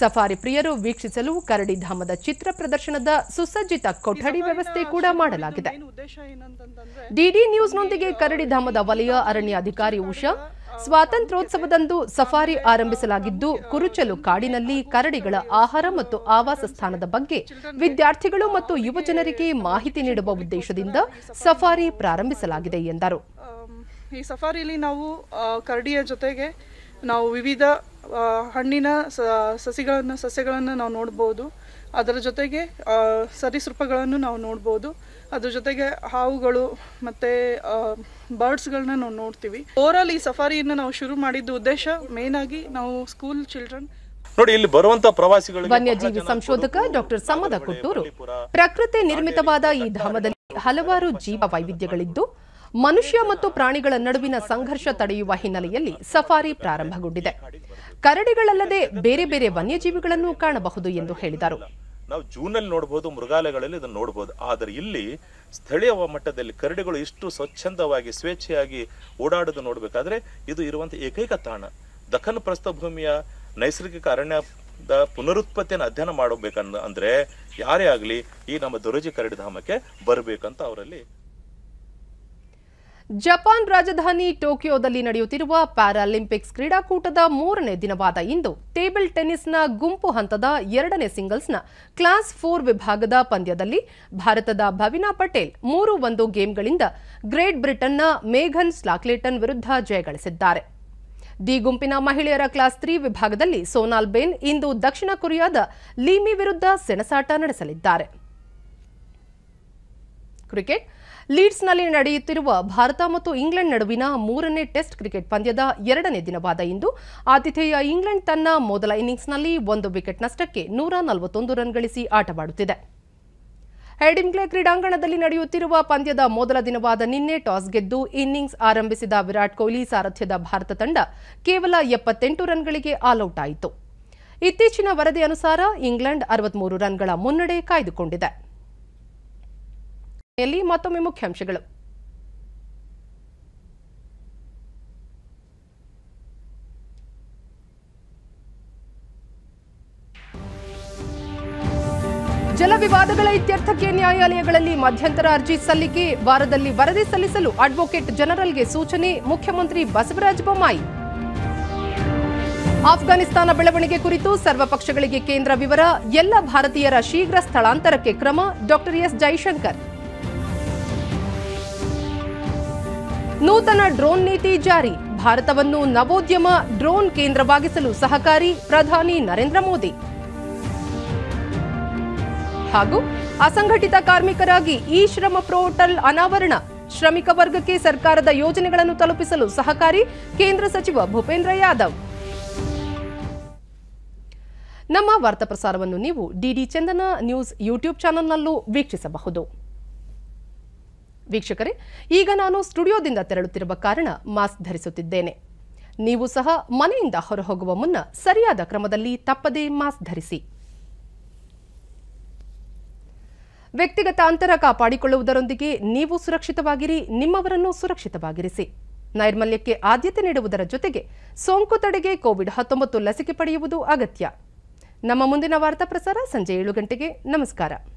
ಸಫಾರಿ ಪ್ರಿಯರು ವೀಕ್ಷಿಸಲು ಕರಡಿಧಾಮದ ಚಿತ್ರ ಪ್ರದರ್ಶನದ ಸುಸಜ್ಜಿತ ಕೊಠಡಿ ವ್ಯವಸ್ಥೆ ಕೂಡ ಮಾಡಲಾಗಿದೆ ಡಿಡಿ ನ್ಯೂಸ್ನೊಂದಿಗೆ ಕರಡಿಧಾಮದ ವಲಯ ಅರಣ್ಯ ಅಧಿಕಾರಿ ಉಷಾ ಸ್ವಾತಂತ್ರ್ಯೋತ್ಸವದಂದು ಸಫಾರಿ ಆರಂಭಿಸಲಾಗಿದ್ದು ಕುರುಚಲು ಕಾಡಿನಲ್ಲಿ ಕರಡಿಗಳ ಆಹಾರ ಮತ್ತು ಆವಾಸ ಸ್ಥಾನದ ಬಗ್ಗೆ ವಿದ್ಯಾರ್ಥಿಗಳು ಮತ್ತು ಯುವಜನರಿಗೆ ಮಾಹಿತಿ ನೀಡುವ ಉದ್ದೇಶದಿಂದ ಸಫಾರಿ ಪ್ರಾರಂಭಿಸಲಾಗಿದೆ ಎಂದರು ಈ ಸಫಾರಿಯಲ್ಲಿ ನಾವು ಕರಡಿಯ ಜೊತೆಗೆ ನಾವು ವಿವಿಧ ಹಣ್ಣಿನ ಸಸಿಗಳನ್ನು ಸಸ್ಯಗಳನ್ನು ನಾವು ನೋಡ್ಬೋದು ಅದರ ಜೊತೆಗೆ ಸರಿಸೃಪಗಳನ್ನು ನಾವು ನೋಡ್ಬೋದು ಅದರ ಜೊತೆಗೆ ಹಾವುಗಳು ಮತ್ತು ಬರ್ಡ್ಸ್ಗಳನ್ನ ನಾವು ನೋಡ್ತೀವಿ ಓವರಾಲ್ ಈ ಸಫಾರಿಯನ್ನು ನಾವು ಶುರು ಮಾಡಿದ್ದು ಉದ್ದೇಶ ಮೇನ್ ಆಗಿ ನಾವು ಸ್ಕೂಲ್ ಚಿಲ್ಡ್ರನ್ ನೋಡಿ ಇಲ್ಲಿ ಬರುವಂತ ಪ್ರವಾಸಿಗಳು ವನ್ಯಜೀವಿ ಸಂಶೋಧಕ ಡಾಕ್ಟರ್ ಸಮದ ಕೊಟ್ಟೂರು ಪ್ರಕೃತಿ ನಿರ್ಮಿತವಾದ ಈ ಧಾಮದಲ್ಲಿ ಹಲವಾರು ಜೀವ ವೈವಿಧ್ಯಗಳಿದ್ದು ಮನುಷ್ಯ ಮತ್ತು ಪ್ರಾಣಿಗಳ ನಡುವಿನ ಸಂಘರ್ಷ ತಡೆಯುವ ಹಿನ್ನೆಲೆಯಲ್ಲಿ ಸಫಾರಿ ಪ್ರಾರಂಭಗೊಂಡಿದೆ ಕರಡಿಗಳಲ್ಲದೆ ಬೇರೆ ಬೇರೆ ವನ್ಯಜೀವಿಗಳನ್ನು ಕಾಣಬಹುದು ಎಂದು ಹೇಳಿದರು ನಾವು ಜೂನಲ್ಲಿ ನೋಡಬಹುದು ಮೃಗಾಲಯಗಳಲ್ಲಿ ಇದನ್ನು ನೋಡಬಹುದು ಆದರೆ ಇಲ್ಲಿ ಸ್ಥಳೀಯ ಮಟ್ಟದಲ್ಲಿ ಕರಡಿಗಳು ಇಷ್ಟು ಸ್ವಚ್ಛಂದವಾಗಿ ಸ್ವೇಚ್ಛೆಯಾಗಿ ಓಡಾಡೋದು ನೋಡಬೇಕಾದ್ರೆ ಇದು ಇರುವಂತಹ ಏಕೈಕ ತಾಣ ದಖನ್ ಪ್ರಸ್ಥಭೂಮಿಯ ನೈಸರ್ಗಿಕ ಅರಣ್ಯದ ಪುನರುತ್ಪತ್ತಿಯನ್ನು ಅಧ್ಯಯನ ಮಾಡಬೇಕನ್ನ ಅಂದರೆ ಯಾರೇ ಆಗಲಿ ಈ ನಮ್ಮ ದುರಜಿ ಕರಡಿಧಾಮಕ್ಕೆ ಬರಬೇಕಂತ ಅವರಲ್ಲಿ ಜಪಾನ್ ರಾಜಧಾನಿ ಟೋಕಿಯೋದಲ್ಲಿ ನಡೆಯುತ್ತಿರುವ ಪ್ಯಾರಾಲಿಂಪಿಕ್ಸ್ ಕ್ರೀಡಾಕೂಟದ ಮೂರನೇ ದಿನವಾದ ಇಂದು ಟೇಬಲ್ ಟೆನಿಸ್ನ ಗುಂಪು ಹಂತದ ಎರಡನೇ ಸಿಂಗಲ್ಸ್ನ ಕ್ಲಾಸ್ ಫೋರ್ ವಿಭಾಗದ ಪಂದ್ಯದಲ್ಲಿ ಭಾರತದ ಭವಿನಾ ಪಟೇಲ್ ಮೂರು ಒಂದು ಗೇಮ್ಗಳಿಂದ ಗ್ರೇಟ್ ಬ್ರಿಟನ್ನ ಮೇಘನ್ ಸ್ಲಾಕ್ಲೇಟನ್ ವಿರುದ್ಧ ಜಯಗಳಿಸಿದ್ದಾರೆ ದಿ ಗುಂಪಿನ ಮಹಿಳೆಯರ ಕ್ಲಾಸ್ ತ್ರೀ ವಿಭಾಗದಲ್ಲಿ ಸೋನಾಲ್ ಬೇನ್ ಇಂದು ದಕ್ಷಿಣ ಕೊರಿಯಾದ ಲೀಮಿ ವಿರುದ್ಧ ಸೆಣಸಾಟ ನಡೆಸಲಿದ್ದಾರೆ ಕ್ರಿಕೆಟ್ ಲೀಡ್ಸ್ನಲ್ಲಿ ನಡೆಯುತ್ತಿರುವ ಭಾರತ ಮತ್ತು ಇಂಗ್ಲೆಂಡ್ ನಡುವಿನ ಮೂರನೇ ಟೆಸ್ಟ್ ಕ್ರಿಕೆಟ್ ಪಂದ್ಯದ ಎರಡನೇ ದಿನವಾದ ಇಂದು ಆತಿಥೇಯ ಇಂಗ್ಲೆಂಡ್ ತನ್ನ ಮೊದಲ ಇನ್ನಿಂಗ್ಸ್ನಲ್ಲಿ ಒಂದು ವಿಕೆಟ್ ನಷ್ಟಕ್ಕೆ ನೂರ ನಲವತ್ತೊಂದು ರನ್ ಗಳಿಸಿ ಆಟವಾಡುತ್ತಿದೆ ಹೆಡಿಂಗ್ಲೆ ಕ್ರೀಡಾಂಗಣದಲ್ಲಿ ನಡೆಯುತ್ತಿರುವ ಪಂದ್ಯದ ಮೊದಲ ದಿನವಾದ ನಿನ್ನೆ ಟಾಸ್ ಗೆದ್ದು ಇನ್ನಿಂಗ್ಸ್ ಆರಂಭಿಸಿದ ವಿರಾಟ್ ಕೊಹ್ಲಿ ಸಾರಥ್ಯದ ಭಾರತ ತಂಡ ಕೇವಲ ಎಪ್ಪತ್ತೆಂಟು ರನ್ಗಳಿಗೆ ಆಲ್ಔಟ್ ಆಯಿತು ಇತ್ತೀಚಿನ ವರದಿ ಅನುಸಾರ ಇಂಗ್ಲೆಂಡ್ ಅರವತ್ಮೂರು ರನ್ಗಳ ಮುನ್ನಡೆ ಕಾಯ್ದುಕೊಂಡಿದೆ ಯಲ್ಲಿ ಮತ್ತೊಮ್ಮೆ ಮುಖ್ಯಾಂಶಗಳು ಜಲ ವಿವಾದಗಳ ಇತ್ಯರ್ಥಕ್ಕೆ ನ್ಯಾಯಾಲಯಗಳಲ್ಲಿ ಮಧ್ಯಂತರ ಅರ್ಜಿ ಸಲ್ಲಿಕೆ ವಾರದಲ್ಲಿ ವರದಿ ಸಲ್ಲಿಸಲು ಅಡ್ವೊಕೇಟ್ ಜನರಲ್ಗೆ ಸೂಚನೆ ಮುಖ್ಯಮಂತ್ರಿ ಬಸವರಾಜ ಬೊಮ್ಮಾಯಿ ಆಫ್ಘಾನಿಸ್ತಾನ ಬೆಳವಣಿಗೆ ಕುರಿತು ಸರ್ವಪಕ್ಷಗಳಿಗೆ ಕೇಂದ್ರ ವಿವರ ಎಲ್ಲ ಭಾರತೀಯರ ಶೀಘ್ರ ಸ್ಥಳಾಂತರಕ್ಕೆ ಕ್ರಮ ಡಾಕ್ಟರ್ ಎಸ್ ಜೈಶಂಕರ್ ನೂತನ ಡ್ರೋನ್ ನೀತಿ ಜಾರಿ ಭಾರತವನ್ನು ನವೋದ್ಯಮ ಡ್ರೋನ್ ಕೇಂದ್ರವಾಗಿಸಲು ಸಹಕಾರಿ ಪ್ರಧಾನಿ ನರೇಂದ್ರ ಮೋದಿ ಹಾಗೂ ಅಸಂಘಟಿತ ಕಾರ್ಮಿಕರಾಗಿ ಇ ಶ್ರಮ ಪೋರ್ಟಲ್ ಅನಾವರಣ ಶ್ರಮಿಕ ವರ್ಗಕ್ಕೆ ಸರ್ಕಾರದ ಯೋಜನೆಗಳನ್ನು ತಲುಪಿಸಲು ಸಹಕಾರಿ ಕೇಂದ್ರ ಸಚಿವ ಭೂಪೇಂದ್ರ ಯಾದವ್ ನಮ್ಮ ವಾರ್ತಾ ಪ್ರಸಾರವನ್ನು ನೀವು ಡಿಡಿ ಚಂದನ ನ್ಯೂಸ್ ಯೂಟ್ಯೂಬ್ ಚಾನೆಲ್ನಲ್ಲೂ ವೀಕ್ಷಿಸಬಹುದು ವೀಕ್ಷಕರೇ ಈಗ ನಾನು ಸ್ಟುಡಿಯೋದಿಂದ ತೆರಳುತ್ತಿರುವ ಕಾರಣ ಮಾಸ್ಕ್ ಧರಿಸುತ್ತಿದ್ದೇನೆ ನೀವು ಸಹ ಮನೆಯಿಂದ ಹೊರಹೋಗುವ ಮುನ್ನ ಸರಿಯಾದ ಕ್ರಮದಲ್ಲಿ ತಪ್ಪದೇ ಮಾಸ್ಕ್ ಧರಿಸಿ ವ್ಯಕ್ತಿಗತ ಅಂತರ ಕಾಪಾಡಿಕೊಳ್ಳುವುದರೊಂದಿಗೆ ನೀವು ಸುರಕ್ಷಿತವಾಗಿರಿ ನಿಮ್ಮವರನ್ನು ಸುರಕ್ಷಿತವಾಗಿರಿಸಿ ನೈರ್ಮಲ್ಯಕ್ಕೆ ಆದ್ಯತೆ ನೀಡುವುದರ ಜೊತೆಗೆ ಸೋಂಕು ತಡೆಗೆ ಕೋವಿಡ್ ಹತ್ತೊಂಬತ್ತು ಲಸಿಕೆ ಪಡೆಯುವುದು ಅಗತ್ಯ ನಮ್ಮ ಮುಂದಿನ ವಾರ್ತಾ ಪ್ರಸಾರ ಸಂಜೆ ಏಳು ಗಂಟೆಗೆ ನಮಸ್ಕಾರ